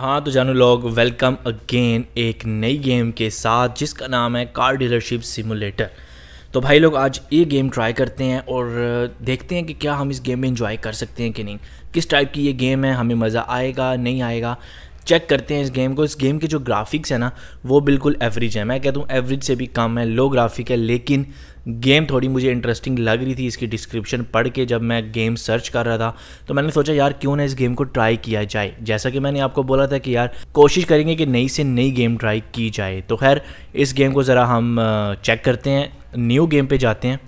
हाँ तो जानू लोग वेलकम अगेन एक नई गेम के साथ जिसका नाम है कार डीलरशिप सिमुलेटर तो भाई लोग आज ये गेम ट्राई करते हैं और देखते हैं कि क्या हम इस गेम में इंजॉय कर सकते हैं कि नहीं किस टाइप की ये गेम है हमें मज़ा आएगा नहीं आएगा चेक करते हैं इस गेम को इस गेम के जो ग्राफिक्स है ना वो बिल्कुल एवरेज है मैं कहता हूँ एवरेज से भी कम है लो ग्राफिक है लेकिन गेम थोड़ी मुझे इंटरेस्टिंग लग रही थी इसकी डिस्क्रिप्शन पढ़ के जब मैं गेम सर्च कर रहा था तो मैंने सोचा यार क्यों ना इस गेम को ट्राई किया जाए जैसा कि मैंने आपको बोला था कि यार कोशिश करेंगे कि नई से नई गेम ट्राई की जाए तो खैर इस गेम को ज़रा हम चेक करते हैं न्यू गेम पर जाते हैं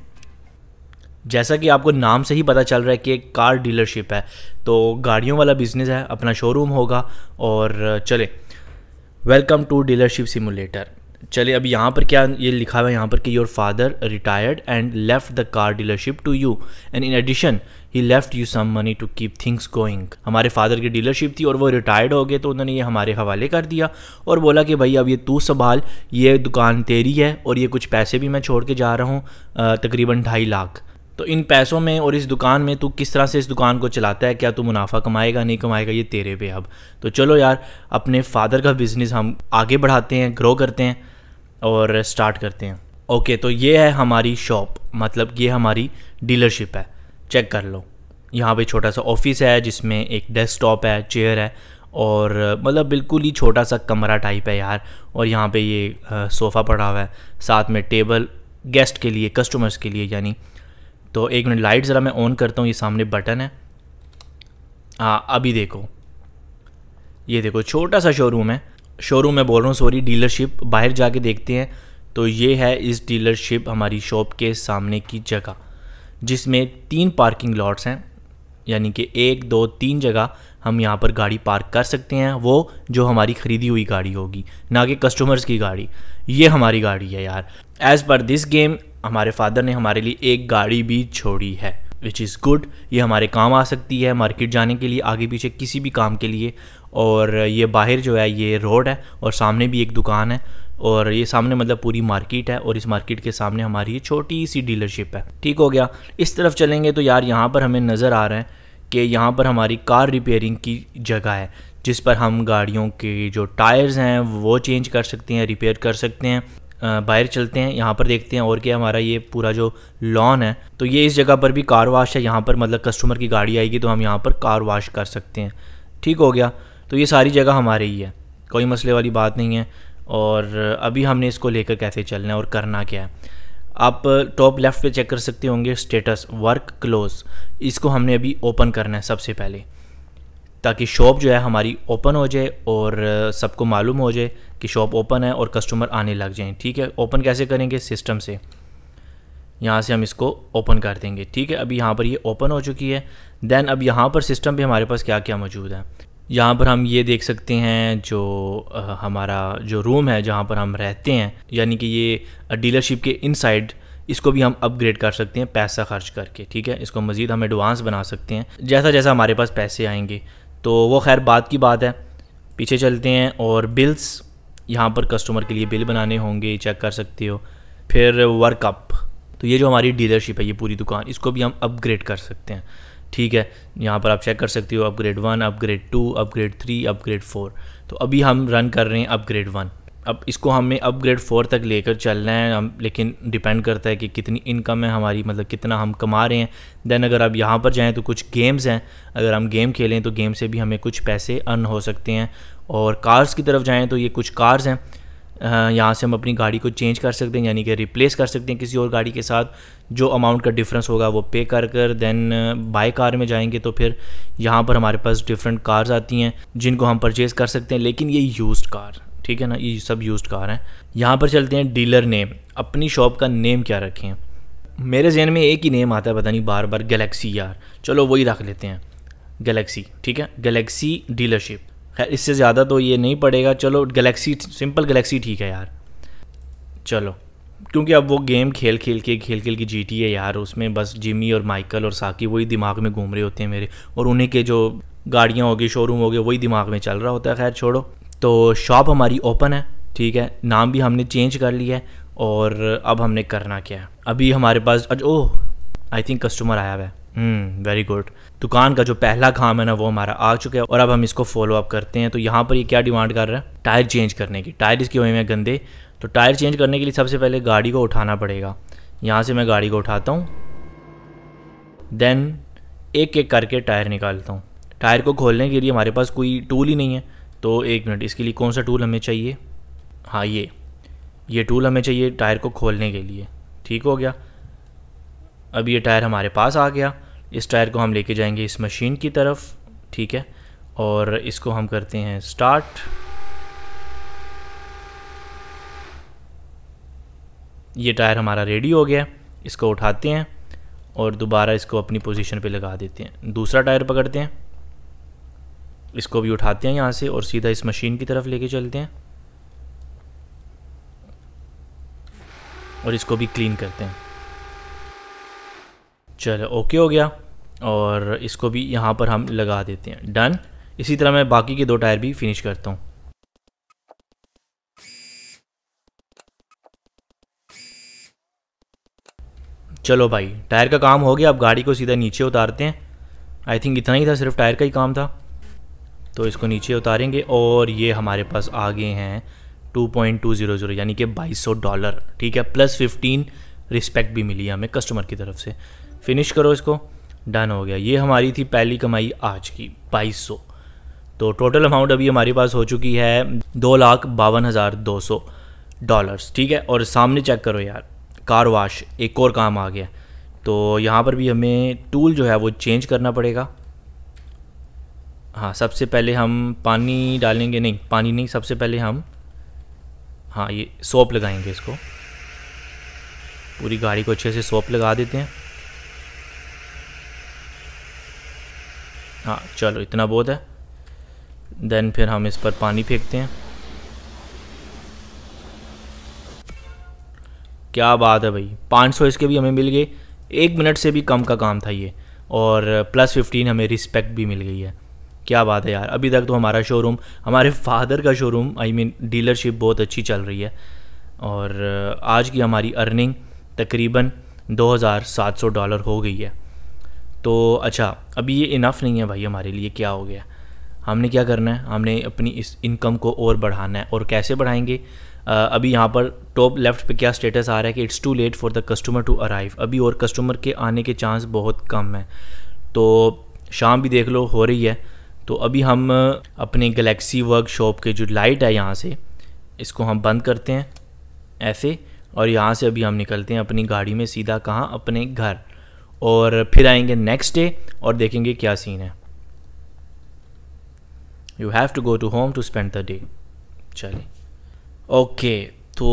जैसा कि आपको नाम से ही पता चल रहा है कि एक कार डीलरशिप है तो गाड़ियों वाला बिजनेस है अपना शोरूम होगा और चले वेलकम टू डीलरशिप सिमुलेटर चलिए अब यहाँ पर क्या ये लिखा हुआ है यहाँ पर कि your father retired and left the car dealership to you and in addition he left you some money to keep things going हमारे फादर की डीलरशिप थी और वो रिटायर्ड हो गए तो उन्होंने ये हमारे हवाले कर दिया और बोला कि भाई अब ये तू संभाल ये दुकान तेरी है और ये कुछ पैसे भी मैं छोड़ के जा रहा हूँ तकरीबन ढाई लाख तो इन पैसों में और इस दुकान में तू किस तरह से इस दुकान को चलाता है क्या तू मुनाफा कमाएगा नहीं कमाएगा ये तेरे पे अब तो चलो यार अपने फादर का बिज़नेस हम आगे बढ़ाते हैं ग्रो करते हैं और स्टार्ट करते हैं ओके तो ये है हमारी शॉप मतलब ये हमारी डीलरशिप है चेक कर लो यहाँ पे छोटा सा ऑफिस है जिसमें एक डेस्कटॉप है चेयर है और मतलब बिल्कुल ही छोटा सा कमरा टाइप है यार और यहाँ पे ये सोफ़ा पड़ा हुआ है साथ में टेबल गेस्ट के लिए कस्टमर्स के लिए यानी तो एक मिनट लाइट ज़रा मैं ऑन करता हूँ ये सामने बटन है हाँ अभी देखो ये देखो छोटा सा शोरूम है शोरूम में बोल रहा हूँ सॉरी डीलरशिप बाहर जाके देखते हैं तो ये है इस डीलरशिप हमारी शॉप के सामने की जगह जिसमें तीन पार्किंग लॉट्स हैं यानी कि एक दो तीन जगह हम यहाँ पर गाड़ी पार्क कर सकते हैं वो जो हमारी ख़रीदी हुई गाड़ी होगी ना कि कस्टमर्स की गाड़ी ये हमारी गाड़ी है यार एज़ पर दिस गेम हमारे फादर ने हमारे लिए एक गाड़ी भी छोड़ी है विच इज़ गुड ये हमारे काम आ सकती है मार्केट जाने के लिए आगे पीछे किसी भी काम के लिए और ये बाहर जो है ये रोड है और सामने भी एक दुकान है और ये सामने मतलब पूरी मार्केट है और इस मार्केट के सामने हमारी ये छोटी सी डीलरशिप है ठीक हो गया इस तरफ चलेंगे तो यार यहाँ पर हमें नज़र आ रहा है कि यहाँ पर हमारी कार रिपेयरिंग की जगह है जिस पर हम गाड़ियों के जो टायर्स हैं वो चेंज कर सकते हैं रिपेयर कर सकते हैं बाहर चलते हैं यहाँ पर देखते हैं और क्या हमारा ये पूरा जो लॉन है तो ये इस जगह पर भी कार वाश है यहाँ पर मतलब कस्टमर की गाड़ी आएगी तो हम यहाँ पर कार वाश कर सकते हैं ठीक हो गया तो ये सारी जगह हमारे ही है कोई मसले वाली बात नहीं है और अभी हमने इसको लेकर कैसे चलना है और करना क्या है आप टॉप लेफ़्ट पे चेक कर सकते होंगे स्टेटस वर्क क्लोज इसको हमने अभी ओपन करना है सबसे पहले ताकि शॉप जो है हमारी ओपन हो जाए और सबको मालूम हो जाए कि शॉप ओपन है और कस्टमर आने लग जाएं ठीक है ओपन कैसे करेंगे सिस्टम से यहाँ से हम इसको ओपन कर देंगे ठीक है अभी यहाँ पर ये यह ओपन हो चुकी है दैन अब यहाँ पर सिस्टम भी हमारे पास क्या क्या मौजूद है यहाँ पर हम ये देख सकते हैं जो हमारा जो रूम है जहाँ पर हम रहते हैं यानी कि ये डीलरशिप के इनसाइड इसको भी हम अपग्रेड कर सकते हैं पैसा खर्च करके ठीक है इसको मज़ीद हम एडवांस बना सकते हैं जैसा जैसा हमारे पास पैसे आएंगे तो वो खैर बात की बात है पीछे चलते हैं और बिल्स यहाँ पर कस्टमर के लिए बिल बनाने होंगे चेक कर सकते हो फिर वर्कअप तो ये जो हमारी डीलरशिप है ये पूरी दुकान इसको भी हम अपग्रेड कर सकते हैं ठीक है यहाँ पर आप चेक कर सकते हो upgrade one upgrade two upgrade three upgrade four तो अभी हम रन कर रहे हैं अपग्रेड वन अब इसको हमें अपग्रेड फोर तक लेकर चलना है हम लेकिन डिपेंड करता है कि कितनी इनकम है हमारी मतलब कितना हम कमा रहे हैं देन अगर आप यहाँ पर जाएँ तो कुछ गेम्स हैं अगर हम गेम खेलें तो गेम से भी हमें कुछ पैसे अर्न हो सकते हैं और कार्स की तरफ जाएँ तो ये कुछ कार्स हैं यहाँ से हम अपनी गाड़ी को चेंज कर सकते हैं यानी कि रिप्लेस कर सकते हैं किसी और गाड़ी के साथ जो अमाउंट का डिफरेंस होगा वो पे कर कर देन बाय कार में जाएंगे तो फिर यहाँ पर हमारे पास डिफरेंट कार्स आती हैं जिनको हम परचेज़ कर सकते हैं लेकिन ये यूज्ड कार ठीक है ना ये सब यूज्ड कार हैं यहाँ पर चलते हैं डीलर नेम अपनी शॉप का नेम क्या रखें मेरे जहन में एक ही नेम आता है पता नहीं बार बार गैलेक्सी यार चलो वही रख लेते हैं गैलेक्सी ठीक है गैलेक्सी डीलरशिप खैर इससे ज़्यादा तो ये नहीं पड़ेगा चलो गलेक्सी सिंपल गलेक्सी ठीक है यार चलो क्योंकि अब वो गेम खेल खेल के खेल खेल के जीटी है यार उसमें बस जिमी और माइकल और साकी वही दिमाग में घूम रहे होते हैं मेरे और उन्हीं के जो गाड़ियाँ होगी शोरूम गए वही दिमाग में चल रहा होता है खैर छोड़ो तो शॉप हमारी ओपन है ठीक है नाम भी हमने चेंज कर लिया है और अब हमने करना क्या है अभी हमारे पास ओह आई थिंक कस्टमर आया हुआ है वेरी हम्म, गुड दुकान का जो पहला काम है ना वो हमारा आ चुका है और अब हम इसको फॉलो अप करते हैं तो यहाँ पर ये क्या डिमांड कर रहा है टायर चेंज करने की टायर इसके हुए हैं गंदे तो टायर चेंज करने के लिए सबसे पहले गाड़ी को उठाना पड़ेगा यहाँ से मैं गाड़ी को उठाता हूँ देन एक एक करके टायर निकालता हूँ टायर को खोलने के लिए हमारे पास कोई टूल ही नहीं है तो एक मिनट इसके लिए कौन सा टूल हमें चाहिए हाँ ये ये टूल हमें चाहिए टायर को खोलने के लिए ठीक हो गया अब ये टायर हमारे पास आ गया इस टायर को हम लेके जाएंगे इस मशीन की तरफ ठीक है और इसको हम करते हैं स्टार्ट ये टायर हमारा रेडी हो गया इसको उठाते हैं और दोबारा इसको अपनी पोजीशन पे लगा देते हैं दूसरा टायर पकड़ते हैं इसको भी उठाते हैं यहाँ से और सीधा इस मशीन की तरफ लेके चलते हैं और इसको भी क्लीन करते हैं चलो ओके हो गया और इसको भी यहाँ पर हम लगा देते हैं डन इसी तरह मैं बाकी के दो टायर भी फिनिश करता हूँ चलो भाई टायर का काम हो गया अब गाड़ी को सीधा नीचे उतारते हैं आई थिंक इतना ही था सिर्फ टायर का ही काम था तो इसको नीचे उतारेंगे और ये हमारे पास आगे हैं 2.200 यानी कि 2200 डॉलर ठीक है प्लस 15 रिस्पेक्ट भी मिली हमें कस्टमर की तरफ से फिनिश करो इसको डन हो गया ये हमारी थी पहली कमाई आज की बाईस सौ तो टोटल अमाउंट अभी हमारे पास हो चुकी है दो लाख बावन हज़ार दो सौ डॉलर्स ठीक है और सामने चेक करो यार कार वाश एक और काम आ गया तो यहाँ पर भी हमें टूल जो है वो चेंज करना पड़ेगा हाँ सबसे पहले हम पानी डालेंगे नहीं पानी नहीं सबसे पहले हम हाँ ये सोप लगाएंगे इसको पूरी गाड़ी को अच्छे से सोप लगा देते हैं हाँ चलो इतना बहुत है देन फिर हम इस पर पानी फेंकते हैं क्या बात है भाई 500 इसके भी हमें मिल गए एक मिनट से भी कम का काम था ये और प्लस 15 हमें रिस्पेक्ट भी मिल गई है क्या बात है यार अभी तक तो हमारा शोरूम हमारे फादर का शोरूम आई मीन डीलरशिप बहुत अच्छी चल रही है और आज की हमारी अर्निंग तकरीबन 2700 डॉलर हो गई है तो अच्छा अभी ये इनफ नहीं है भाई हमारे लिए क्या हो गया हमने क्या करना है हमने अपनी इस इनकम को और बढ़ाना है और कैसे बढ़ाएंगे Uh, अभी यहाँ पर टॉप लेफ्ट पे क्या स्टेटस आ रहा है कि it's too late for the customer to arrive अभी और कस्टमर के आने के चांस बहुत कम है तो शाम भी देख लो हो रही है तो अभी हम अपने गलेक्सी वर्कशॉप के जो लाइट है यहाँ से इसको हम बंद करते हैं ऐसे और यहाँ से अभी हम निकलते हैं अपनी गाड़ी में सीधा कहाँ अपने घर और फिर आएंगे नेक्स्ट डे और देखेंगे क्या सीन है you have to go to home to spend the day चलिए ओके तो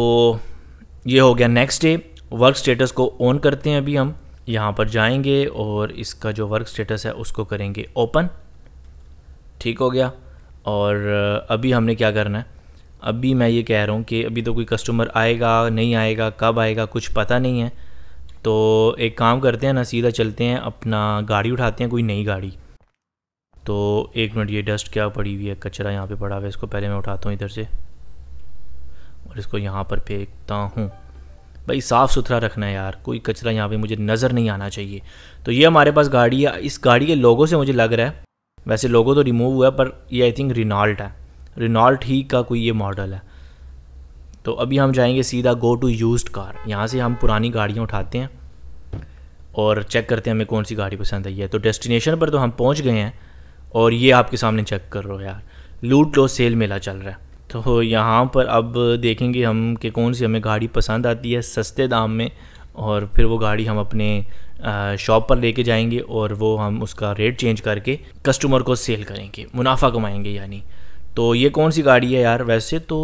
ये हो गया नेक्स्ट डे वर्क स्टेटस को ऑन करते हैं अभी हम यहाँ पर जाएंगे और इसका जो वर्क स्टेटस है उसको करेंगे ओपन ठीक हो गया और अभी हमने क्या करना है अभी मैं ये कह रहा हूँ कि अभी तो कोई कस्टमर आएगा नहीं आएगा कब आएगा कुछ पता नहीं है तो एक काम करते हैं ना सीधा चलते हैं अपना गाड़ी उठाते हैं कोई नई गाड़ी तो एक मिनट ये डस्ट क्या पड़ी हुई है कचरा यहाँ पे पड़ा हुआ है इसको पहले मैं उठाता हूँ इधर से और इसको यहाँ पर फेंकता हूँ भाई साफ़ सुथरा रखना है यार कोई कचरा यहाँ पे मुझे नज़र नहीं आना चाहिए तो ये हमारे पास गाड़ी है इस गाड़ी के लोगों से मुझे लग रहा है वैसे लोगों तो रिमूव हुआ है पर ये आई थिंक रिनॉल्ट है रिनॉल्ट ही का कोई ये मॉडल है तो अभी हम जाएंगे सीधा गो टू यूज्ड कार यहाँ से हम पुरानी गाड़ियाँ उठाते हैं और चेक करते हैं हमें कौन सी गाड़ी पसंद आई है तो डेस्टिनेशन पर तो हम पहुँच गए हैं और ये आपके सामने चेक कर रहे हो यार लूट लो सेल मेला चल रहा है तो यहाँ पर अब देखेंगे हम कि कौन सी हमें गाड़ी पसंद आती है सस्ते दाम में और फिर वो गाड़ी हम अपने शॉप पर लेके जाएंगे और वो हम उसका रेट चेंज करके कस्टमर को सेल करेंगे मुनाफा कमाएंगे यानी तो ये कौन सी गाड़ी है यार वैसे तो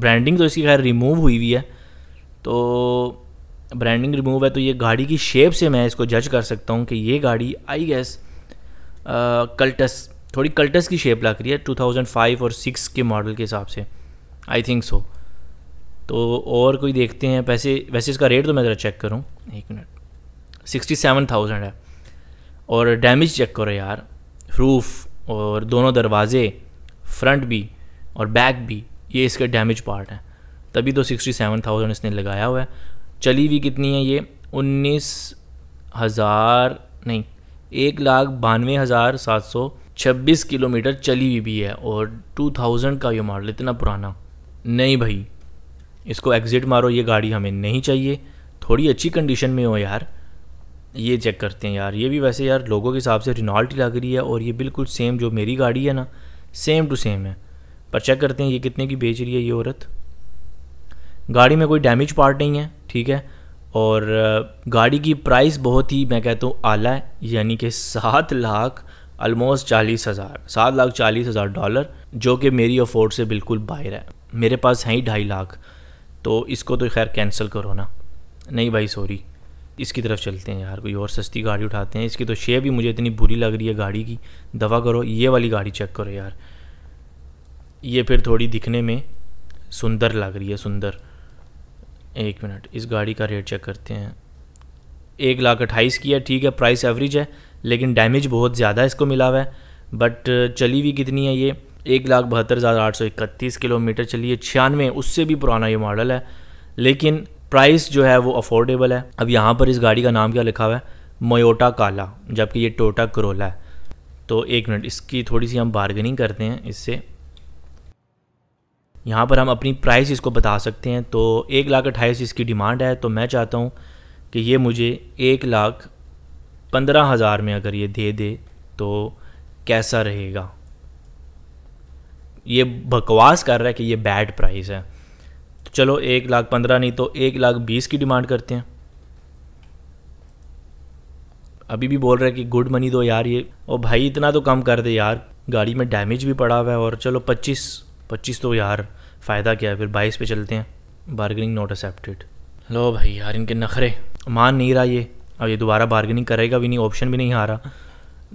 ब्रांडिंग तो इसकी खैर रिमूव हुई हुई है तो ब्रांडिंग रिमूव है तो ये गाड़ी की शेप से मैं इसको जज कर सकता हूँ कि ये गाड़ी आई गेस कल्टस थोड़ी कल्टस की शेप लग रही है 2005 और 6 के मॉडल के हिसाब से आई थिंक सो तो और कोई देखते हैं पैसे वैसे इसका रेट तो मैं ज़रा चेक करूँ एक मिनट सिक्सटी सेवन थाउजेंड है और डैमेज चेक करो यार रूफ और दोनों दरवाज़े फ्रंट भी और बैक भी ये इसका डैमेज पार्ट है तभी तो सिक्सटी सेवन थाउजेंड इसने लगाया हुआ है चली हुई कितनी है ये उन्नीस हज़ार नहीं एक लाख बानवे हज़ार सात सौ छब्बीस किलोमीटर चली हुई भी है और टू थाउजेंड का ये मॉडल इतना पुराना नहीं भाई इसको एग्ज़िट मारो ये गाड़ी हमें नहीं चाहिए थोड़ी अच्छी कंडीशन में हो यार ये चेक करते हैं यार ये भी वैसे यार लोगों के हिसाब से रिनॉल्ट लग रही है और ये बिल्कुल सेम जो मेरी गाड़ी है ना सेम टू सेम है पर चेक करते हैं ये कितने की बेच रही है ये औरत गाड़ी में कोई डैमेज पार्ट नहीं है ठीक है और गाड़ी की प्राइस बहुत ही मैं कहता हूँ आला है यानी कि सात लाख ऑलमोस्ट चालीस हज़ार सात लाख चालीस हज़ार डॉलर जो कि मेरी अफोर्ड से बिल्कुल बाहर है मेरे पास हैं ही ढाई लाख तो इसको तो खैर कैंसिल करो ना नहीं भाई सॉरी इसकी तरफ चलते हैं यार कोई और सस्ती गाड़ी उठाते हैं इसकी तो शेप भी मुझे इतनी बुरी लग रही है गाड़ी की दवा करो ये वाली गाड़ी चेक करो यार ये फिर थोड़ी दिखने में सुंदर लग रही है सुंदर एक मिनट इस गाड़ी का रेट चेक करते हैं एक लाख अट्ठाईस की है ठीक है प्राइस एवरेज है लेकिन डैमेज बहुत ज़्यादा इसको मिला हुआ है बट चली हुई कितनी है ये एक लाख बहत्तर हज़ार आठ सौ इकतीस किलोमीटर चली है छियानवे उससे भी पुराना ये मॉडल है लेकिन प्राइस जो है वो अफोर्डेबल है अब यहाँ पर इस गाड़ी का नाम क्या लिखा हुआ है मोयोटा काला जबकि ये टोटा करोला है तो एक मिनट इसकी थोड़ी सी हम बार्गेनिंग करते हैं इससे यहाँ पर हम अपनी प्राइस इसको बता सकते हैं तो एक लाख अट्ठाईस इसकी डिमांड है तो मैं चाहता हूँ कि ये मुझे एक लाख पंद्रह हज़ार में अगर ये दे दे तो कैसा रहेगा ये बकवास कर रहा है कि ये बैड प्राइस है तो चलो एक लाख पंद्रह नहीं तो एक लाख बीस की डिमांड करते हैं अभी भी बोल रहा है कि गुड मनी दो यार ये और भाई इतना तो कम कर दे यार गाड़ी में डैमेज भी पड़ा हुआ है और चलो पच्चीस पच्चीस तो यार फ़ायदा क्या है फिर बाईस पे चलते हैं बार्गनिंग नॉट एक्सेप्टेड लो भाई यार इनके नखरे मान नहीं रहा ये अब ये दोबारा बार्गेनिंग करेगा भी नहीं ऑप्शन भी नहीं आ रहा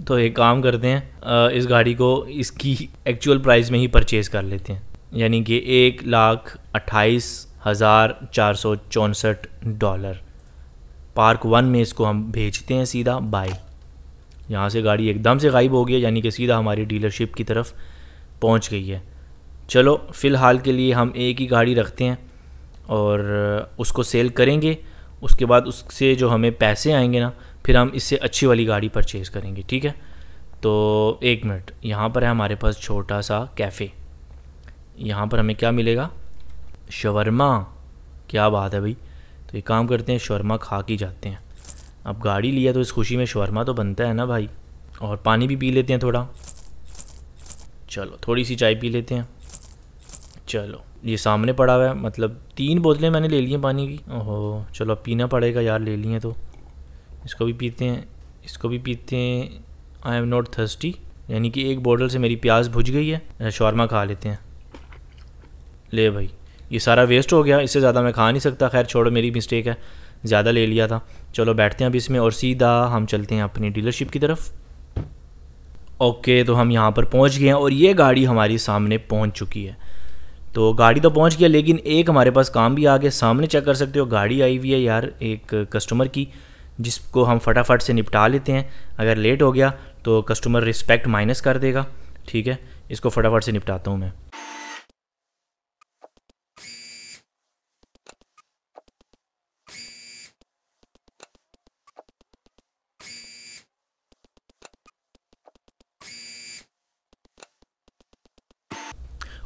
तो एक काम करते हैं इस गाड़ी को इसकी एक्चुअल प्राइस में ही परचेज कर लेते हैं यानी कि एक लाख अट्ठाईस हज़ार चार सौ चौंसठ डॉलर पार्क वन में इसको हम भेजते हैं सीधा बाय यहाँ से गाड़ी एकदम से गायब हो गई है यानी कि सीधा हमारी डीलरशिप की तरफ पहुँच गई है चलो फ़िलहाल के लिए हम एक ही गाड़ी रखते हैं और उसको सेल करेंगे उसके बाद उससे जो हमें पैसे आएंगे ना फिर हम इससे अच्छी वाली गाड़ी परचेज़ करेंगे ठीक है तो एक मिनट यहाँ पर है हमारे पास छोटा सा कैफ़े यहाँ पर हमें क्या मिलेगा शवरमा क्या बात है भाई तो ये काम करते हैं शवरमा खा के जाते हैं अब गाड़ी लिया तो इस खुशी में शवरमा तो बनता है ना भाई और पानी भी पी लेते हैं थोड़ा चलो थोड़ी सी चाय पी लेते हैं चलो ये सामने पड़ा हुआ है मतलब तीन बोतलें मैंने ले ली हैं पानी की ओहो चलो अब पीना पड़ेगा यार ले ली हैं तो इसको भी पीते हैं इसको भी पीते हैं आई एम नॉट थर्स्टी यानी कि एक बोतल से मेरी प्याज भुज गई है शौरमा खा लेते हैं ले भाई ये सारा वेस्ट हो गया इससे ज़्यादा मैं खा नहीं सकता खैर छोड़ो मेरी मिस्टेक है ज़्यादा ले लिया था चलो बैठते हैं अभी इसमें और सीधा हम चलते हैं अपनी डीलरशिप की तरफ ओके तो हम यहाँ पर पहुँच गए हैं और ये गाड़ी हमारी सामने पहुँच चुकी है तो गाड़ी तो पहुंच गया लेकिन एक हमारे पास काम भी आ गया सामने चेक कर सकते हो गाड़ी आई हुई है यार एक कस्टमर की जिसको हम फटाफट से निपटा लेते हैं अगर लेट हो गया तो कस्टमर रिस्पेक्ट माइनस कर देगा ठीक है इसको फटाफट से निपटाता हूँ मैं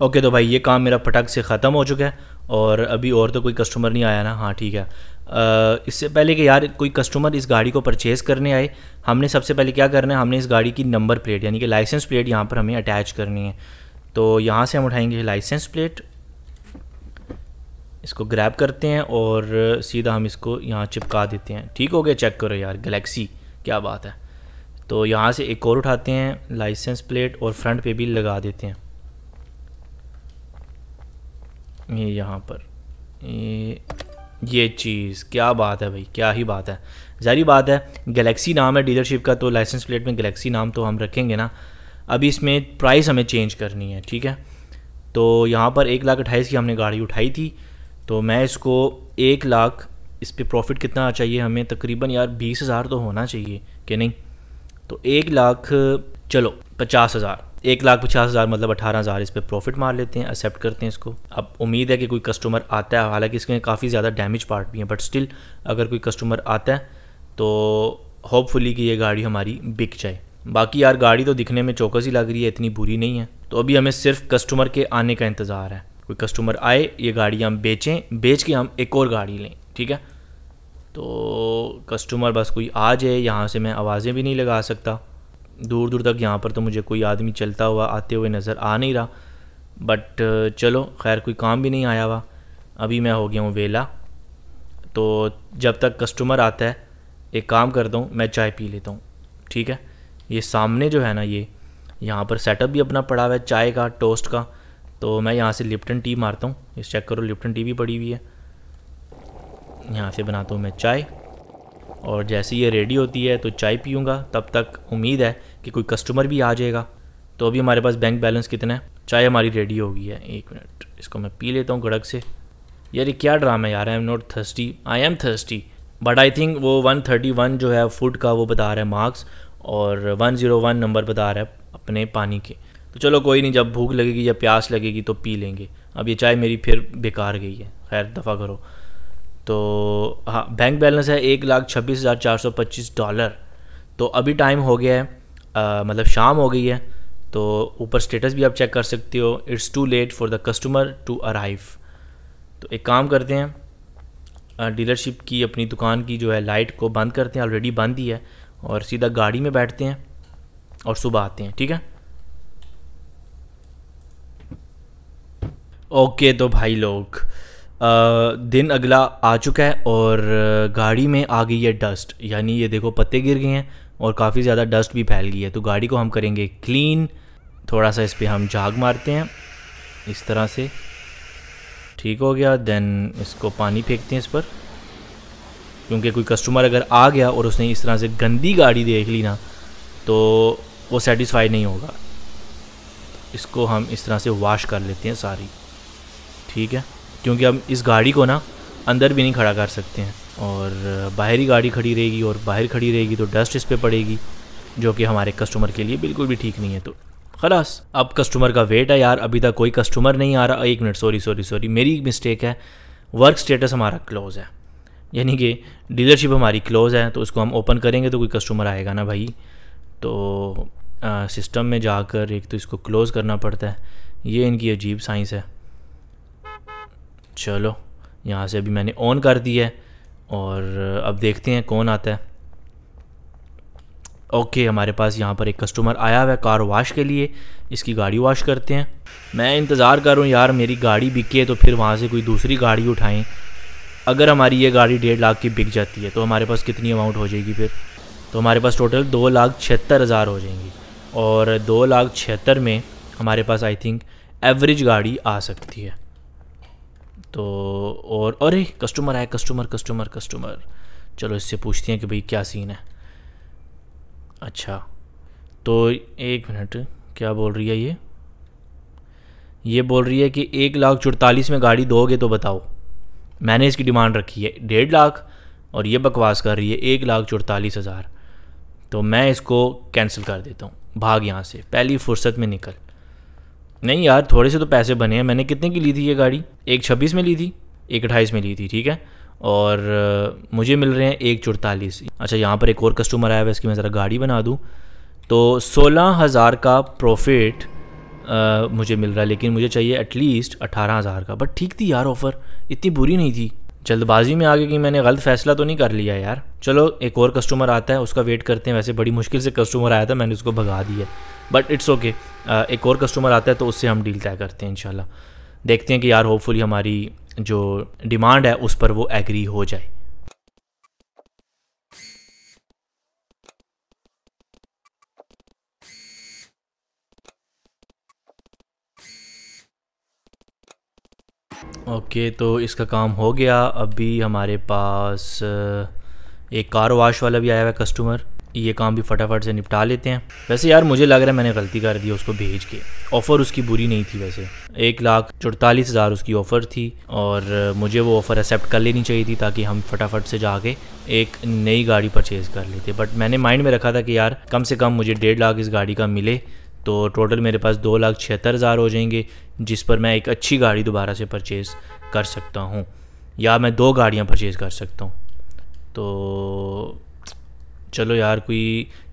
ओके तो भाई ये काम मेरा फटक से ख़त्म हो चुका है और अभी और तो कोई कस्टमर नहीं आया ना हाँ ठीक है इससे पहले कि यार कोई कस्टमर इस गाड़ी को परचेज़ करने आए हमने सबसे पहले क्या करना है हमने इस गाड़ी की नंबर प्लेट यानी कि लाइसेंस प्लेट यहाँ पर हमें अटैच करनी है तो यहाँ से हम उठाएंगे लाइसेंस प्लेट इसको ग्रैब करते हैं और सीधा हम इसको यहाँ चिपका देते हैं ठीक हो गया चेक करो यार गलेक्सी क्या बात है तो यहाँ से एक और उठाते हैं लाइसेंस प्लेट और फ्रंट पे भी लगा देते हैं ये यहाँ पर ये ये चीज़ क्या बात है भाई क्या ही बात है ज़ारी बात है गलेक्सी नाम है डीलरशिप का तो लाइसेंस प्लेट में गलेक्सी नाम तो हम रखेंगे ना अभी इसमें प्राइस हमें चेंज करनी है ठीक है तो यहाँ पर एक लाख अट्ठाईस की हमने गाड़ी उठाई थी तो मैं इसको एक लाख इस पर प्रॉफिट कितना चाहिए हमें तकरीबन यार बीस हज़ार तो होना चाहिए कि नहीं तो एक लाख चलो पचास हज़ार एक लाख पचास हज़ार मतलब अठारह हज़ार इस पर प्रॉफिट मार लेते हैं एक्सेप्ट करते हैं इसको अब उम्मीद है कि कोई कस्टमर आता है हालांकि इसके काफ़ी ज़्यादा डैमेज पार्ट भी हैं बट स्टिल अगर कोई कस्टमर आता है तो होपफुली कि ये गाड़ी हमारी बिक जाए बाकी यार गाड़ी तो दिखने में चौकस ही लग रही है इतनी बुरी नहीं है तो अभी हमें सिर्फ कस्टमर के आने का इंतज़ार है कोई कस्टमर आए ये गाड़ी हम बेचें बेच के हम एक और गाड़ी लें ठीक है तो कस्टमर बस कोई आ जाए यहाँ से मैं आवाज़ें भी नहीं लगा सकता दूर दूर तक यहाँ पर तो मुझे कोई आदमी चलता हुआ आते हुए नज़र आ नहीं रहा बट uh, चलो खैर कोई काम भी नहीं आया हुआ अभी मैं हो गया हूँ वेला तो जब तक कस्टमर आता है एक काम करता हूँ मैं चाय पी लेता हूँ ठीक है ये सामने जो है ना ये यहाँ पर सेटअप भी अपना पड़ा हुआ है चाय का टोस्ट का तो मैं यहाँ से लिप्टन टी मारता हूँ इस चेक करो लिप्टन टी भी पड़ी हुई है यहाँ से बनाता हूँ मैं चाय और जैसे ये रेडी होती है तो चाय पीऊँगा तब तक उम्मीद है कि कोई कस्टमर भी आ जाएगा तो अभी हमारे पास बैंक बैलेंस कितना है चाय हमारी रेडी हो गई है एक मिनट इसको मैं पी लेता हूँ गड़क से यार ये क्या ड्रामा है यार I am not thirsty I am thirsty but I think वो 131 जो है फूड का वो बता रहा है मार्क्स और 101 नंबर बता रहा है अपने पानी के तो चलो कोई नहीं जब भूख लगेगी या प्यास लगेगी तो पी लेंगे अब ये चाय मेरी फिर बेकार गई है खैर दफ़ा करो तो हाँ बैंक बैलेंस है एक लाख छब्बीस हज़ार चार सौ पच्चीस डॉलर तो अभी टाइम हो गया है आ, मतलब शाम हो गई है तो ऊपर स्टेटस भी आप चेक कर सकते हो it's too late for the customer to arrive तो एक काम करते हैं डीलरशिप की अपनी दुकान की जो है लाइट को बंद करते हैं ऑलरेडी बंद ही है और सीधा गाड़ी में बैठते हैं और सुबह आते हैं ठीक है ओके तो भाई लोग दिन अगला आ चुका है और गाड़ी में आ गई है डस्ट यानी ये देखो पत्ते गिर गए हैं और काफ़ी ज़्यादा डस्ट भी फैल गई है तो गाड़ी को हम करेंगे क्लीन थोड़ा सा इस पर हम झाग मारते हैं इस तरह से ठीक हो गया देन इसको पानी फेंकते हैं इस पर क्योंकि कोई कस्टमर अगर आ गया और उसने इस तरह से गंदी गाड़ी देख ली ना तो वो सेटिस्फाई नहीं होगा इसको हम इस तरह से वॉश कर लेते हैं सारी ठीक है क्योंकि हम इस गाड़ी को ना अंदर भी नहीं खड़ा कर सकते हैं और बाहर ही गाड़ी खड़ी रहेगी और बाहर खड़ी रहेगी तो डस्ट इस पर पड़ेगी जो कि हमारे कस्टमर के लिए बिल्कुल भी ठीक नहीं है तो खलास अब कस्टमर का वेट है यार अभी तक कोई कस्टमर नहीं आ रहा एक मिनट सॉरी सॉरी सॉरी मेरी मिस्टेक है वर्क स्टेटस हमारा क्लोज़ है यानी कि डीलरशिप हमारी क्लोज़ है तो उसको हम ओपन करेंगे तो कोई कस्टमर आएगा ना भाई तो सिस्टम में जाकर एक तो इसको क्लोज़ करना पड़ता है ये इनकी अजीब साइंस है चलो यहाँ से अभी मैंने ऑन कर दिया है और अब देखते हैं कौन आता है ओके हमारे पास यहाँ पर एक कस्टमर आया हुआ है कार वाश के लिए इसकी गाड़ी वाश करते हैं मैं इंतज़ार कर रहा हूँ यार मेरी गाड़ी बिके तो फिर वहाँ से कोई दूसरी गाड़ी उठाएं अगर हमारी ये गाड़ी डेढ़ लाख की बिक जाती है तो हमारे पास कितनी अमाउंट हो जाएगी फिर तो हमारे पास टोटल दो लाख छिहत्तर हज़ार हो जाएंगी और दो लाख छिहत्तर में हमारे पास आई थिंक एवरेज गाड़ी आ सकती है तो और अरे कस्टमर आए कस्टमर कस्टमर कस्टमर चलो इससे पूछती हैं कि भाई क्या सीन है अच्छा तो एक मिनट क्या बोल रही है ये ये बोल रही है कि एक लाख चौतालीस में गाड़ी दोगे तो बताओ मैंने इसकी डिमांड रखी है डेढ़ लाख और ये बकवास कर रही है एक लाख चौतालीस हज़ार तो मैं इसको कैंसिल कर देता हूँ भाग यहाँ से पहली फुर्सत में निकल नहीं यार थोड़े से तो पैसे बने हैं मैंने कितने की ली थी ये गाड़ी एक छब्बीस में ली थी एक अट्ठाईस में ली थी ठीक है और मुझे मिल रहे हैं एक चुड़तालीस अच्छा यहाँ पर एक और कस्टमर आया हुआ इसकी मैं ज़रा गाड़ी बना दूँ तो सोलह हज़ार का प्रॉफिट मुझे मिल रहा है लेकिन मुझे चाहिए एटलीस्ट अठारह हज़ार का बट ठीक थी यार ऑफ़र इतनी बुरी नहीं थी जल्दबाजी में आ गई कि मैंने गलत फैसला तो नहीं कर लिया यार चलो एक और कस्टमर आता है उसका वेट करते हैं वैसे बड़ी मुश्किल से कस्टमर आया था मैंने उसको भगा दिया बट इट्स ओके एक और कस्टमर आता है तो उससे हम डील तय करते हैं इनशाला देखते हैं कि यार होपफुली हमारी जो डिमांड है उस पर वो एग्री हो जाए ओके okay, तो इसका काम हो गया अभी हमारे पास uh, एक कार वाश वाला भी आया हुआ कस्टमर ये काम भी फटाफट से निपटा लेते हैं वैसे यार मुझे लग रहा है मैंने गलती कर दी उसको भेज के ऑफ़र उसकी बुरी नहीं थी वैसे एक लाख चौतालीस हज़ार उसकी ऑफ़र थी और मुझे वो ऑफ़र एक्सेप्ट कर लेनी चाहिए थी ताकि हम फटाफट से जाके एक नई गाड़ी परचेज़ कर लेते बट मैंने माइंड में रखा था कि यार कम से कम मुझे डेढ़ लाख इस गाड़ी का मिले तो टोटल मेरे पास दो लाख छिहत्तर हज़ार हो जाएंगे जिस पर मैं एक अच्छी गाड़ी दोबारा से परचेज़ कर सकता हूँ या मैं दो गाड़ियाँ परचेज़ कर सकता हूँ तो चलो यार कोई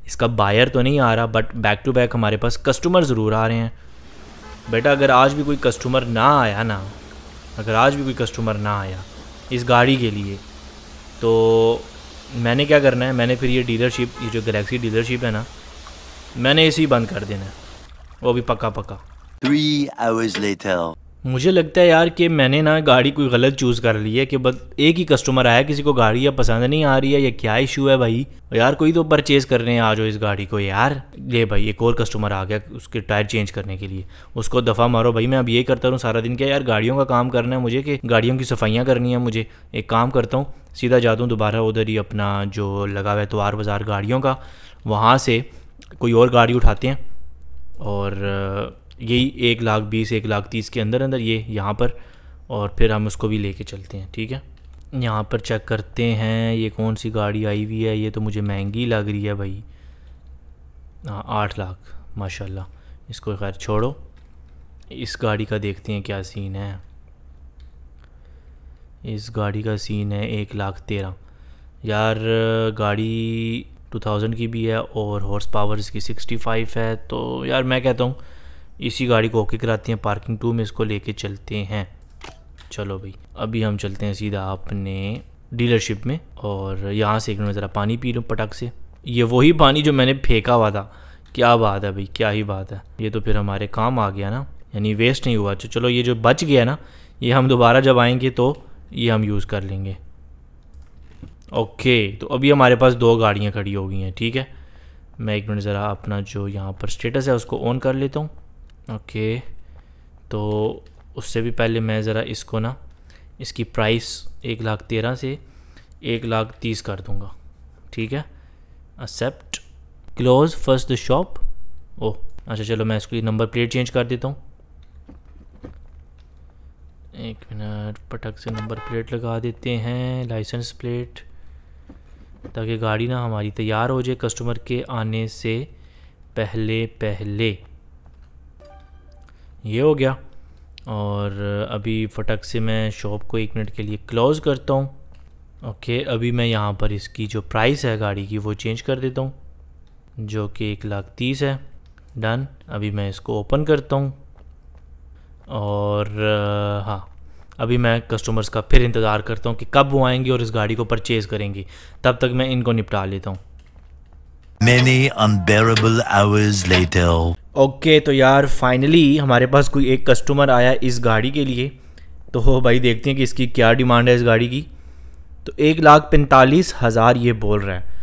इसका बायर तो नहीं आ रहा बट बैक टू बैक हमारे पास कस्टमर ज़रूर आ रहे हैं बेटा अगर आज भी कोई कस्टमर ना आया ना अगर आज भी कोई कस्टमर ना आया इस गाड़ी के लिए तो मैंने क्या करना है मैंने फिर ये डीलरशिप ये जो गलेक्सी डीलरशिप है ना मैंने इसी बंद कर देना है वो भी पक्का पक्का मुझे लगता है यार कि मैंने ना गाड़ी कोई गलत चूज़ कर ली है कि बस एक ही कस्टमर आया किसी को गाड़ी या पसंद नहीं आ रही है या क्या इशू है भाई यार कोई तो परचेज़ करने आ जाओ इस गाड़ी को यार ये भाई एक और कस्टमर आ गया उसके टायर चेंज करने के लिए उसको दफ़ा मारो भाई मैं अब ये करता रहूँ सारा दिन क्या यार गाड़ियों का काम करना है मुझे कि गाड़ियों की सफाइयाँ करनी है मुझे एक काम करता हूँ सीधा जाता हूँ दोबारा उधर ही अपना जो लगा हुआ है तो बाज़ार गाड़ियों का वहाँ से कोई और गाड़ी उठाते हैं और यही एक लाख बीस एक लाख तीस के अंदर अंदर ये यहाँ पर और फिर हम उसको भी लेके चलते हैं ठीक है यहाँ पर चेक करते हैं ये कौन सी गाड़ी आई हुई है ये तो मुझे महंगी लग रही है भाई हाँ आठ लाख माशाल्लाह इसको खैर छोड़ो इस गाड़ी का देखते हैं क्या सीन है इस गाड़ी का सीन है एक लाख तेरह यार गाड़ी टू थाउजेंड की भी है और हॉर्स पावर इसकी सिक्सटी फाइव है तो यार मैं कहता हूँ इसी गाड़ी को ओके कराते हैं पार्किंग टू में इसको लेके चलते हैं चलो भाई अभी हम चलते हैं सीधा अपने डीलरशिप में और यहाँ से एक मिनट ज़रा पानी पी लूँ पटक से ये वही पानी जो मैंने फेंका हुआ था क्या बात है भाई क्या ही बात है ये तो फिर हमारे काम आ गया ना यानी वेस्ट नहीं हुआ चलो ये जो बच गया ना ये हम दोबारा जब आएंगे तो ये हम यूज़ कर लेंगे ओके तो अभी हमारे पास दो गाड़ियाँ खड़ी हो गई हैं ठीक है मैं एक मिनट ज़रा अपना जो यहाँ पर स्टेटस है उसको ऑन कर लेता हूँ ओके तो उससे भी पहले मैं ज़रा इसको ना इसकी प्राइस एक लाख तेरह से एक लाख तीस कर दूँगा ठीक है except close first the shop oh अच्छा चलो मैं इसको नंबर प्लेट चेंज कर देता हूँ एक मिनट पटक से नंबर प्लेट लगा देते हैं लाइसेंस प्लेट ताकि गाड़ी ना हमारी तैयार हो जाए कस्टमर के आने से पहले पहले ये हो गया और अभी फटक से मैं शॉप को एक मिनट के लिए क्लोज़ करता हूँ ओके अभी मैं यहाँ पर इसकी जो प्राइस है गाड़ी की वो चेंज कर देता हूँ जो कि एक लाख तीस है डन अभी मैं इसको ओपन करता हूँ और हाँ अभी मैं कस्टमर्स का फिर इंतज़ार करता हूँ कि कब वो आएंगे और इस गाड़ी को परचेज़ करेंगी तब तक मैं इनको निपटा लेता हूँ Many unbearable hours later. Okay okay, तो यार फाइनली हमारे पास कोई एक कस्टमर आया इस गाड़ी के लिए तो हो भाई देखते हैं कि इसकी क्या डिमांड है इस गाड़ी की तो एक लाख पैंतालीस हज़ार ये बोल रहा है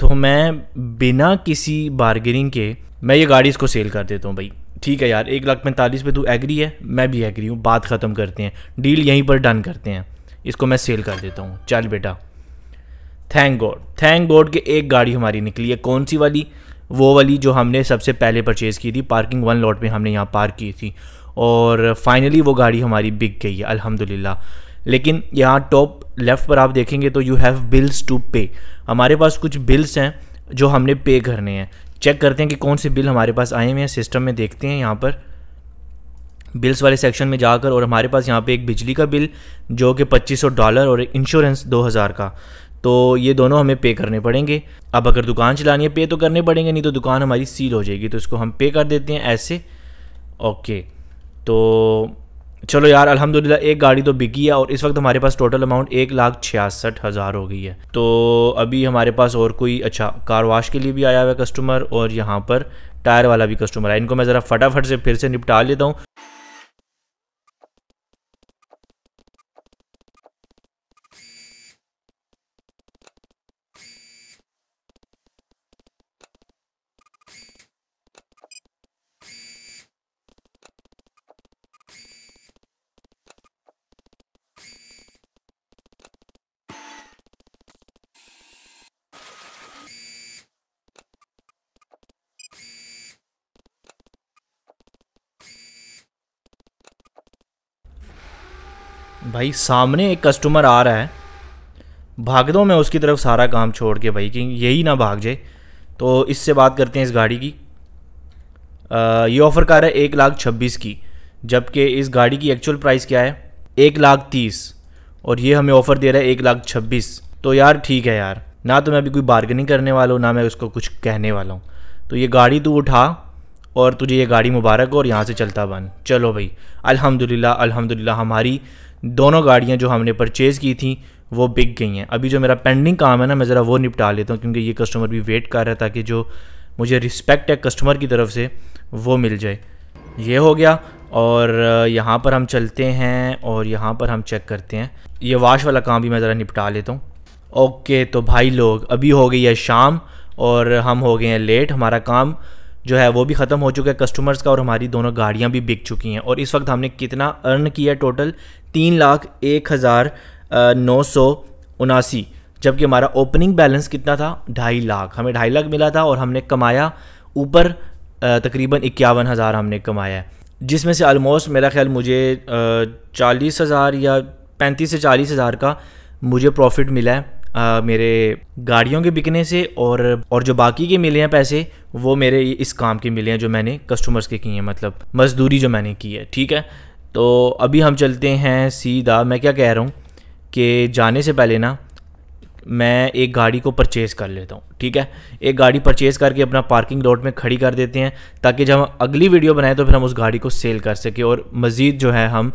तो मैं बिना किसी बारगेनिंग के मैं ये गाड़ी इसको सेल कर देता हूँ भाई ठीक है यार एक लाख पैंतालीस पे तू एग्री है मैं भी एग्री हूँ बात ख़त्म करते हैं डील यहीं पर डन करते हैं इसको मैं सेल कर देता हूँ चल बेटा थैंक गॉड थैंक गॉड कि एक गाड़ी हमारी निकली है कौन सी वाली वो वाली जो हमने सबसे पहले परचेज़ की थी पार्किंग वन लॉट में हमने यहाँ पार्क की थी और फाइनली वो गाड़ी हमारी बिक गई है अल्हम्दुलिल्लाह लेकिन यहाँ टॉप लेफ़्ट पर आप देखेंगे तो यू हैव बिल्स टू पे हमारे पास कुछ बिल्स हैं जो हमने पे करने हैं चेक करते हैं कि कौन से बिल हमारे पास आए हुए हैं सिस्टम में देखते हैं यहाँ पर बिल्स वाले सेक्शन में जाकर और हमारे पास यहाँ पे एक बिजली का बिल जो कि 2500 डॉलर और इंश्योरेंस 2000 का तो ये दोनों हमें पे करने पड़ेंगे अब अगर दुकान चलानी है पे तो करने पड़ेंगे नहीं तो दुकान हमारी सील हो जाएगी तो इसको हम पे कर देते हैं ऐसे ओके तो चलो यार अल्हम्दुलिल्लाह एक गाड़ी तो बिकी है और इस वक्त हमारे पास टोटल अमाउंट एक लाख छियासठ हज़ार हो गई है तो अभी हमारे पास और कोई अच्छा कार वाश के लिए भी आया हुआ कस्टमर और यहाँ पर टायर वाला भी कस्टमर है इनको मैं ज़रा फटाफट से फिर से निपटा लेता हूँ भाई सामने एक कस्टमर आ रहा है भाग दो मैं उसकी तरफ सारा काम छोड़ के भाई क्योंकि यही ना भाग जाए तो इससे बात करते हैं इस गाड़ी की ये ऑफ़र कर रहा है एक लाख छब्बीस की जबकि इस गाड़ी की एक्चुअल प्राइस क्या है एक लाख तीस और ये हमें ऑफ़र दे रहा है एक लाख छब्बीस तो यार ठीक है यार ना तो मैं अभी कोई बार्गनिंग करने वाला हूँ ना मैं उसको कुछ कहने वाला हूँ तो ये गाड़ी तू उठा और तुझे ये गाड़ी मुबारक हो और यहाँ से चलता बन चलो भाई अल्हम्दुलिल्लाह अल्हम्दुलिल्लाह हमारी दोनों गाड़ियाँ जो हमने परचेज़ की थी वो बिक गई हैं अभी जो मेरा पेंडिंग काम है ना मैं ज़रा वो निपटा लेता हूँ क्योंकि ये कस्टमर भी वेट कर रहा है ताकि जो मुझे रिस्पेक्ट है कस्टमर की तरफ से वो मिल जाए ये हो गया और यहाँ पर हम चलते हैं और यहाँ पर हम चेक करते हैं ये वाश वाला काम भी मैं ज़रा निपटा लेता हूँ ओके तो भाई लोग अभी हो गई है शाम और हम हो गए हैं लेट हमारा काम जो है वो भी ख़त्म हो चुका है कस्टमर्स का और हमारी दोनों गाड़ियाँ भी बिक चुकी हैं और इस वक्त हमने कितना अर्न किया टोटल तीन लाख एक हज़ार नौ सौ उनासी जबकि हमारा ओपनिंग बैलेंस कितना था ढाई लाख हमें ढाई लाख मिला था और हमने कमाया ऊपर तकरीबन इक्यावन हज़ार हमने कमाया है जिसमें से आलमोस्ट मेरा ख्याल मुझे चालीस हज़ार या पैंतीस से चालीस हज़ार का मुझे प्रॉफिट मिला है आ, मेरे गाड़ियों के बिकने से और और जो बाकी के मिले हैं पैसे वो मेरे इस काम के मिले हैं जो मैंने कस्टमर्स के किए हैं मतलब मजदूरी जो मैंने की है ठीक है तो अभी हम चलते हैं सीधा मैं क्या कह रहा हूँ कि जाने से पहले ना मैं एक गाड़ी को परचेज कर लेता हूँ ठीक है एक गाड़ी परचेज करके अपना पार्किंग लॉट में खड़ी कर देते हैं ताकि जब हम अगली वीडियो बनाएं तो फिर हम उस गाड़ी को सेल कर सकें और मज़ीद जो है हम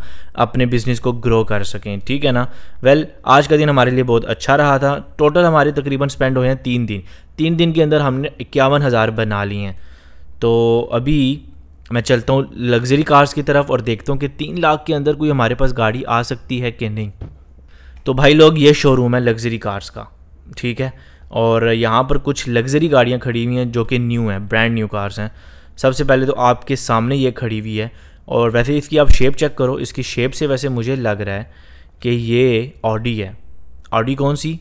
अपने बिज़नेस को ग्रो कर सकें ठीक है ना वेल आज का दिन हमारे लिए बहुत अच्छा रहा था टोटल हमारे तकरीबन स्पेंड हुए हैं तीन दिन तीन दिन के अंदर हमने इक्यावन हज़ार बना लिए हैं तो अभी मैं चलता हूँ लग्जरी कार्स की तरफ और देखता हूँ कि तीन लाख के अंदर कोई हमारे पास गाड़ी आ सकती है कि नहीं तो भाई लोग ये शोरूम है लग्जरी कार्स का ठीक है और यहाँ पर कुछ लग्जरी गाड़ियाँ खड़ी हुई हैं जो कि न्यू हैं ब्रांड न्यू कार्स हैं सबसे पहले तो आपके सामने ये खड़ी हुई है और वैसे इसकी आप शेप चेक करो इसकी शेप से वैसे मुझे लग रहा है कि ये ऑडी है ऑडी कौन सी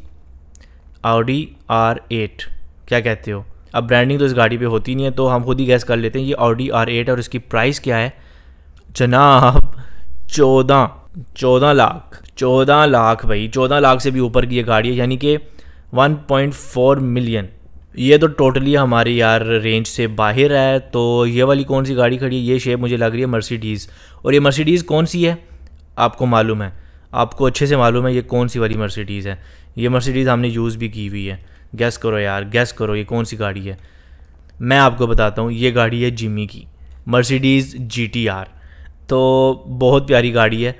ऑडी आर एट क्या कहते हो अब ब्रांडिंग तो इस गाड़ी पे होती नहीं है तो हम खुद ही गैस कर लेते हैं ये ऑडी आर एट और इसकी प्राइस क्या है जनाब चौदह चौदह लाख चौदह लाख भाई चौदह लाख से भी ऊपर की ये गाड़ी है यानी कि वन पॉइंट फोर मिलियन ये तो टोटली हमारी यार रेंज से बाहर है तो ये वाली कौन सी गाड़ी खड़ी है ये शेप मुझे लग रही है मर्सिडीज़ और ये मर्सिडीज़ कौन सी है आपको मालूम है आपको अच्छे से मालूम है ये कौन सी वाली मर्सिडीज़ है ये मर्सिडीज़ हमने यूज़ भी की हुई है गैस करो यार गैस करो ये कौन सी गाड़ी है मैं आपको बताता हूँ ये गाड़ी है जिमी की मर्सिडीज़ जी तो बहुत प्यारी गाड़ी है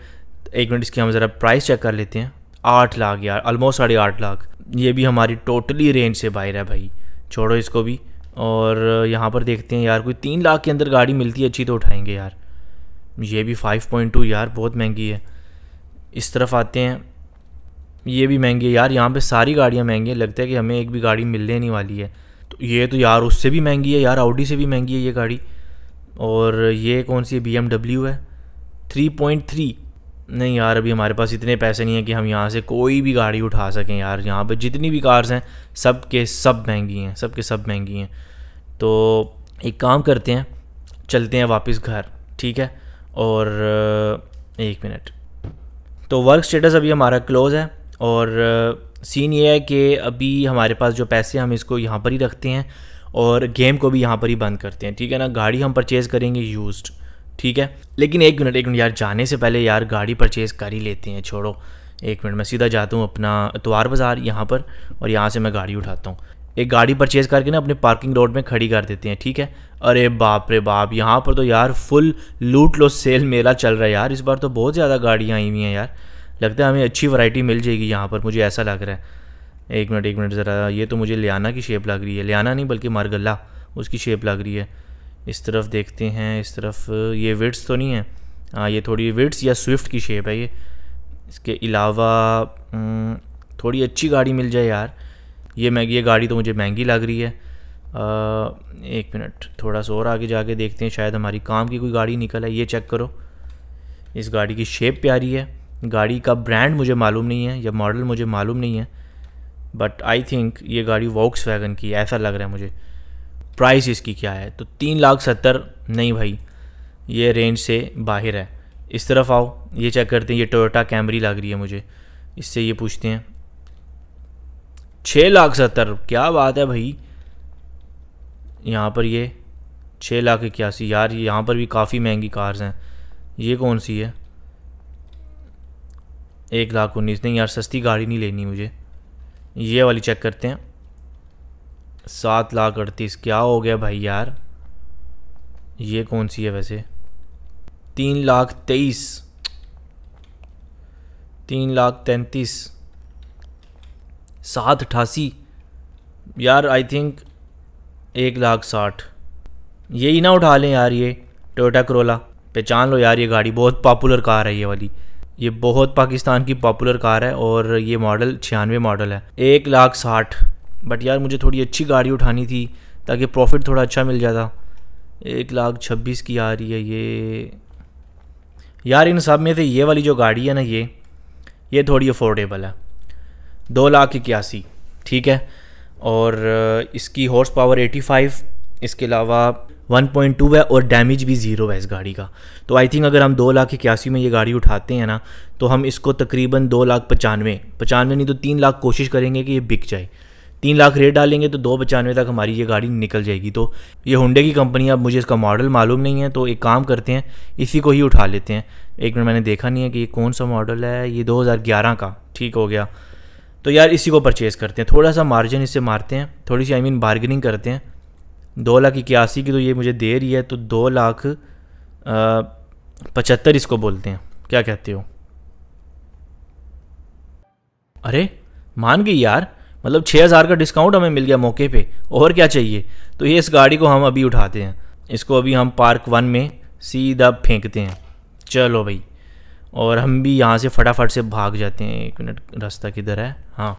एक मिनट इसकी हम ज़रा प्राइस चेक कर लेते हैं आठ लाख यार ऑलमोस्ट साढ़े आठ लाख ये भी हमारी टोटली रेंज से बाहर है भाई छोड़ो इसको भी और यहाँ पर देखते हैं यार कोई तीन लाख के अंदर गाड़ी मिलती है अच्छी तो उठाएंगे यार ये भी फाइव पॉइंट टू यार बहुत महंगी है इस तरफ आते हैं ये भी महंगी है यार यहाँ पर सारी गाड़ियाँ महंगी हैं लगता है कि हमें एक भी गाड़ी मिलने नहीं वाली है तो ये तो यार उससे भी महंगी है यार आउडी से भी महंगी है ये गाड़ी और ये कौन सी बी एम डब्ल्यू है थ्री पॉइंट थ्री नहीं यार अभी हमारे पास इतने पैसे नहीं है कि हम यहाँ से कोई भी गाड़ी उठा सकें यार यहाँ पर जितनी भी कार्स हैं सब के सब महंगी हैं सब के सब महंगी हैं तो एक काम करते हैं चलते हैं वापस घर ठीक है और एक मिनट तो वर्क स्टेटस अभी हमारा क्लोज़ है और सीन ये है कि अभी हमारे पास जो पैसे हम इसको यहाँ पर ही रखते हैं और गेम को भी यहाँ पर ही बंद करते हैं ठीक है ना गाड़ी हम परचेज़ करेंगे यूज्ड ठीक है लेकिन एक मिनट एक मिनट यार जाने से पहले यार गाड़ी परचेज़ कर ही लेते हैं छोड़ो एक मिनट मैं सीधा जाता हूँ अपना तवार बाज़ार यहाँ पर और यहाँ से मैं गाड़ी उठाता हूँ एक गाड़ी परचेज़ करके ना अपने पार्किंग रोड में खड़ी कर देते हैं ठीक है अरे बाप रे बाप यहाँ पर तो यार फुल लूट लो सेल मेला चल रहा है यार इस बार तो बहुत ज़्यादा गाड़ियाँ आई हुई हैं यार लगता है हमें अच्छी वैरायटी मिल जाएगी यहाँ पर मुझे ऐसा लग रहा है एक मिनट एक मिनट ज़रा ये तो मुझे लियाना की शेप लग रही है लियाना नहीं बल्कि मारगल्ला उसकी शेप लग रही है इस तरफ देखते हैं इस तरफ ये विड्स तो नहीं है हाँ ये थोड़ी विड्स या स्विफ्ट की शेप है ये इसके अलावा थोड़ी अच्छी गाड़ी मिल जाए यार ये मैं ये गाड़ी तो मुझे महंगी लग रही है आ, एक मिनट थोड़ा सा और आगे जाके देखते हैं शायद हमारी काम की कोई गाड़ी निकल है ये चेक करो इस गाड़ी की शेप प्यारी है गाड़ी का ब्रांड मुझे मालूम नहीं है या मॉडल मुझे मालूम नहीं है बट आई थिंक ये गाड़ी वॉक्स वैगन की ऐसा लग रहा है मुझे प्राइस इसकी क्या है तो तीन लाख सत्तर नहीं भाई ये रेंज से बाहर है इस तरफ आओ ये चेक करते हैं ये टोयोटा कैमरी लग रही है मुझे इससे ये पूछते हैं छः लाख सत्तर क्या बात है भाई यहाँ पर ये छः लाख इक्यासी यार यहाँ पर भी काफ़ी महंगी कार्स हैं ये कौन सी है एक लाख उन्नीस नहीं यार सस्ती गाड़ी नहीं लेनी मुझे ये वाली चेक करते हैं सात लाख अड़तीस क्या हो गया भाई यार ये कौन सी है वैसे तीन लाख तेईस तीन लाख तैंतीस सात अठासी यार आई थिंक एक लाख साठ ये ही ना उठा लें यार ये टोयोटा करोला पहचान लो यार ये गाड़ी बहुत पॉपुलर कार है ये वाली ये बहुत पाकिस्तान की पॉपुलर कार है और ये मॉडल छियानवे मॉडल है एक लाख साठ बट यार मुझे थोड़ी अच्छी गाड़ी उठानी थी ताकि प्रॉफिट थोड़ा अच्छा मिल जाता एक लाख छब्बीस की आ रही है ये यार इन सब में से ये वाली जो गाड़ी है ना ये ये थोड़ी अफोर्डेबल है दो लाख इक्यासी ठीक है और इसकी हॉर्स पावर एटी फाइव इसके अलावा 1.2 है और डैमेज भी ज़ीरो है इस गाड़ी का तो आई थिंक अगर हम दो लाख इक्यासी में ये गाड़ी उठाते हैं ना तो हम इसको तकरीबन दो लाख पचानवे पचानवे नहीं तो तीन लाख कोशिश करेंगे कि ये बिक जाए तीन लाख रेट डालेंगे तो दो पचानवे तक हमारी ये गाड़ी निकल जाएगी तो ये हुंडे की कंपनी अब मुझे इसका मॉडल मालूम नहीं है तो एक काम करते हैं इसी को ही उठा लेते हैं एक मिनट मैंने देखा नहीं है कि ये कौन सा मॉडल है ये 2011 का ठीक हो गया तो यार इसी को परचेज़ करते हैं थोड़ा सा मार्जिन इससे मारते हैं थोड़ी सी आई मीन बार्गनिंग बार्गेनिंग करते हैं दो लाख इक्यासी की तो ये मुझे दे रही है तो दो लाख पचहत्तर इसको बोलते हैं क्या कहते हो अरे मान गई यार मतलब छः हज़ार का डिस्काउंट हमें मिल गया मौके पे और क्या चाहिए तो ये इस गाड़ी को हम अभी उठाते हैं इसको अभी हम पार्क वन में सीधा फेंकते हैं चलो भाई और हम भी यहाँ से फटाफट से भाग जाते हैं एक मिनट रास्ता किधर है हाँ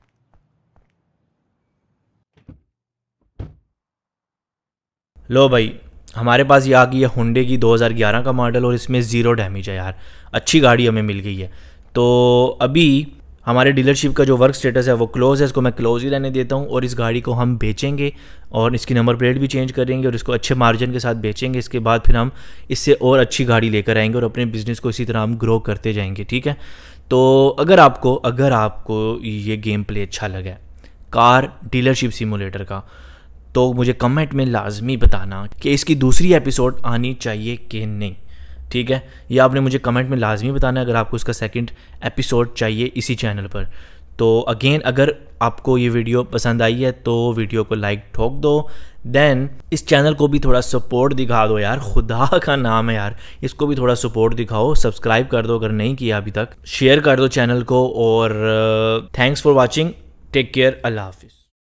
लो भाई हमारे पास ये आ गई है हुंडे की 2011 का मॉडल और इसमें ज़ीरो डैमेज है यार अच्छी गाड़ी हमें मिल गई है तो अभी हमारे डीलरशिप का जो वर्क स्टेटस है वो क्लोज़ है इसको मैं क्लोज़ ही रहने देता हूँ और इस गाड़ी को हम बेचेंगे और इसकी नंबर प्लेट भी चेंज करेंगे और इसको अच्छे मार्जिन के साथ बेचेंगे इसके बाद फिर हम इससे और अच्छी गाड़ी लेकर आएंगे और अपने बिज़नेस को इसी तरह हम ग्रो करते जाएंगे ठीक है तो अगर आपको अगर आपको ये गेम प्ले अच्छा लगा कार डीलरशिप सिमुलेटर का तो मुझे कमेंट में लाजमी बताना कि इसकी दूसरी एपिसोड आनी चाहिए कि नहीं ठीक है ये आपने मुझे कमेंट में लाजमी बताना है अगर आपको इसका सेकंड एपिसोड चाहिए इसी चैनल पर तो अगेन अगर आपको ये वीडियो पसंद आई है तो वीडियो को लाइक ठोक दो देन इस चैनल को भी थोड़ा सपोर्ट दिखा दो यार खुदा का नाम है यार इसको भी थोड़ा सपोर्ट दिखाओ सब्सक्राइब कर दो अगर नहीं किया अभी तक शेयर कर दो चैनल को और thanks for watching take care अल्लाह हाफिज़